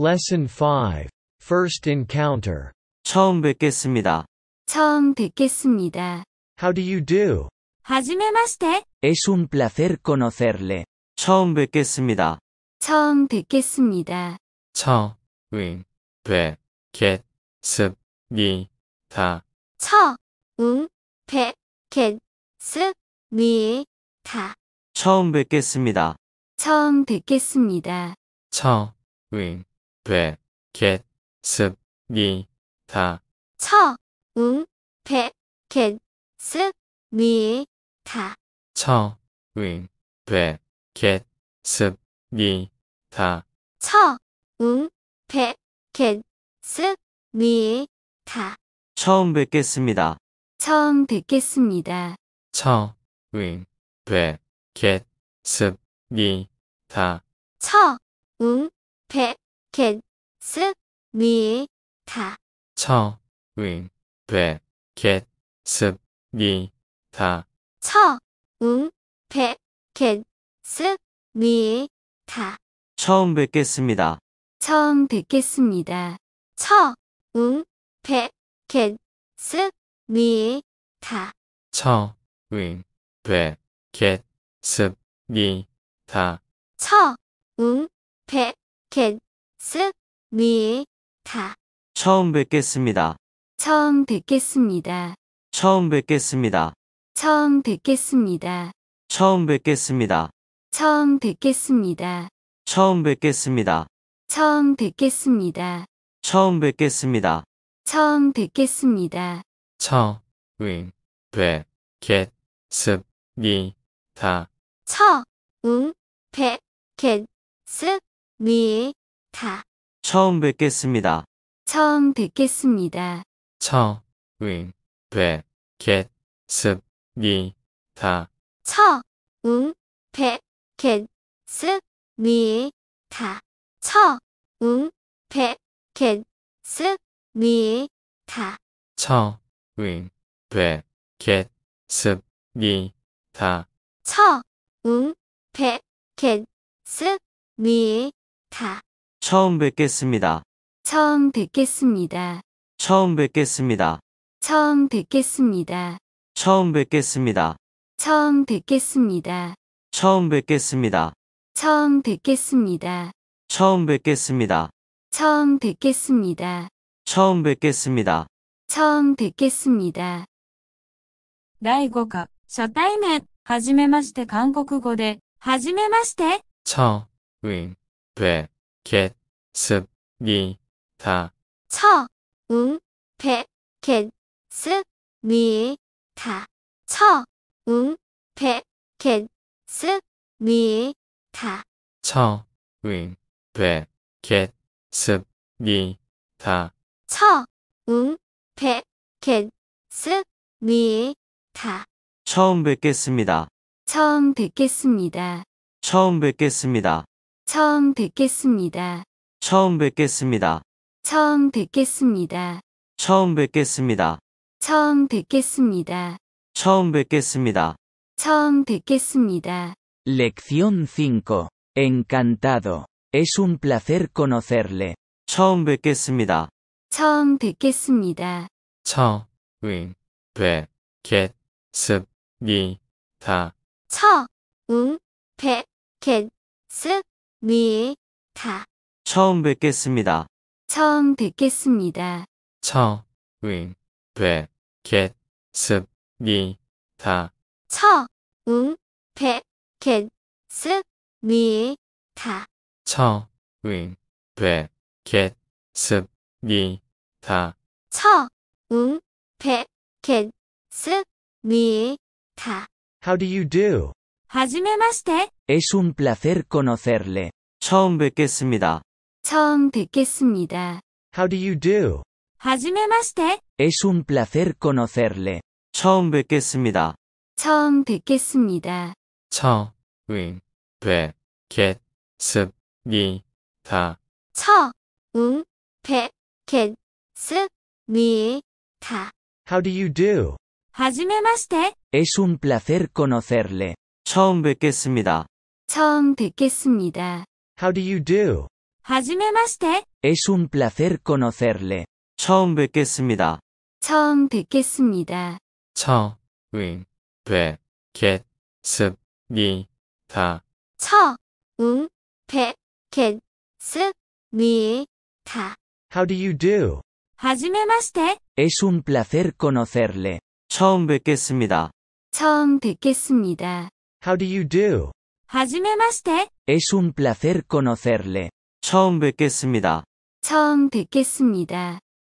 Lesson 5. First encounter. 처음 뵙겠습니다. 처음 뵙겠습니다. How do you do? はじめまして. Es un placer conocerle. 처음 뵙겠습니다. 처음 뵙겠습니다. 처음 뵙겠습니다. 처음 뵙겠습니다. 처음 뵙겠습니다. 처음 뵙겠습니다. 처음 되, 겟, 습, 니, 다. 처, 응, 배, 겟, 습, 니, 다. 처, 응, 배, 겟, 습, 니, 다. 처, 응, 배, 겟, 습, 니, 다. 처음 뵙겠습니다. 처음 뵙겠습니다. 처, 응, 배, 겟, 습, 니, 다. 처, 응, 배, 겟, 스, 미, 다. 처, 응, 배, 겟, 스, 미, 다. 처, 응, 배, 겟, 스, 미, 다. 처음 뵙겠습니다. 처음 뵙겠습니다. 처, 응, 배, 겟, 스, 미, 다. 처, 응, 배, 겟, 습, 미, 다. 처, 응, 배, 겟, 습니다. 처음 뵙겠습니다. 처음 뵙겠습니다. 처음 뵙겠습니다. 처음 뵙겠습니다. 처음 뵙겠습니다. 처음 뵙겠습니다. 처음 뵙겠습니다. 처음 뵙겠습니다. 처음 뵙겠습니다. 처음 뵙겠습니다. 처음 뵙겠습니다. 처음 뵙겠습니다. 좋다. 처음 뵙겠습니다. 처음 뵙겠습니다. 처, 응, 배, 겟, 습, 니, 다. 처, 응, 배, 겟, 습, 니, 다. 처, 응, 배, 겟, 습, 니, 다. 처, 응, 배, 겟, 습, 니, 다. 처, 응, 배, 겟, 습, 니, 다. 처음 뵙겠습니다. 처음 뵙겠습니다. 처음 뵙겠습니다. 처음 뵙겠습니다. 처음 뵙겠습니다. 처음 뵙겠습니다. 처음 뵙겠습니다. 처음 뵙겠습니다. 처음 뵙겠습니다. 처음 뵙겠습니다. 처음 뵙겠습니다. 처음 뵙겠습니다. 第5課、初対面、はめまして韓国語ではめまして 처음, 뵙, 습, 미, 다. 처, 음, 배, 겟, 습, 미, 다. 처, 음, 배, 겟, 습, 미, 다. 처, 음, 배, 겟, 습, 미, 다. 처, 음, 배, 겟, 습, 미, 다. 처음 뵙겠습니다. 처음 뵙겠습니다. 처음 뵙겠습니다. 처음 뵙겠습니다. 처음 뵙겠습니다. 처음 뵙겠습니다. 처음 뵙겠습니다. 처음 뵙겠습니다. 처음 뵙겠습니다. 처음 뵙겠습니다. Lección 5. Encantado. Es un placer conocerle. 처음 뵙겠습니다. 처음 뵙겠습니다. 처음 뵙겠습니다. 처음 뵙겠습니다. 처음 뵙겠습니다. 처음 뵙겠습니다. 처음 뵙겠습니다. 처음 뵙겠습니다. 처음 뵙겠습니다. 처음 뵙겠습니다. How do you do? はじめまして. Es un placer conocerle. 처음 뵙겠습니다. 처음 뵙겠습니다. How do you do? はじめまして. Es un placer conocerle. 처음 뵙겠습니다. 처음 뵙겠습니다. 처음 뵙겠습니다. 처음 뵙겠습니다. How do you do? はじめまして. Es un placer conocerle. 처음 뵙겠습니다. 처음 뵙겠습니다. How do you do? 하지메마시테. Es un placer conocerle. 처음 뵙겠습니다. 처음 뵙겠습니다. 처음 뵙겠습니다. 처음 뵙겠습니다. How do you do? 하지메마시테. Es un placer conocerle. 처음 뵙겠습니다. 처음 뵙겠습니다. How do you do? 하지메마시테. Es un placer conocerle. 처음 뵙겠습니다. 처음 뵙겠습니다.